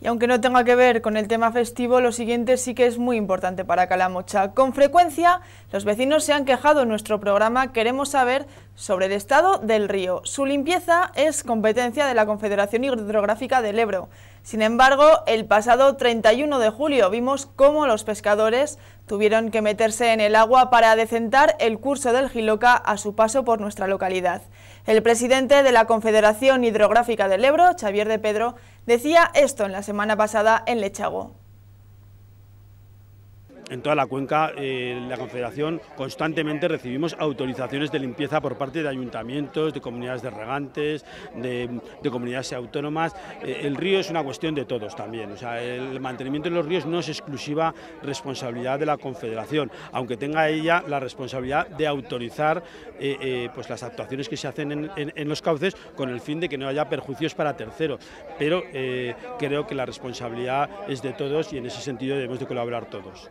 Y aunque no tenga que ver con el tema festivo, lo siguiente sí que es muy importante para Calamocha. Con frecuencia, los vecinos se han quejado en nuestro programa. Queremos saber sobre el estado del río. Su limpieza es competencia de la Confederación Hidrográfica del Ebro. Sin embargo, el pasado 31 de julio vimos cómo los pescadores tuvieron que meterse en el agua para decentar el curso del Giloca a su paso por nuestra localidad. El presidente de la Confederación Hidrográfica del Ebro, Xavier de Pedro, decía esto en la semana pasada en Lechago en toda la cuenca, eh, la Confederación, constantemente recibimos autorizaciones de limpieza por parte de ayuntamientos, de comunidades de regantes, de, comunidades autónomas. Eh, el río es una cuestión de todos también. O sea, el mantenimiento de los ríos no es exclusiva responsabilidad de la Confederación, aunque tenga ella la responsabilidad de autorizar eh, pues las actuaciones que se hacen en, en, los cauces con el fin de que no haya perjuicios para terceros. Pero creo que la responsabilidad es de todos y en ese sentido debemos de colaborar todos.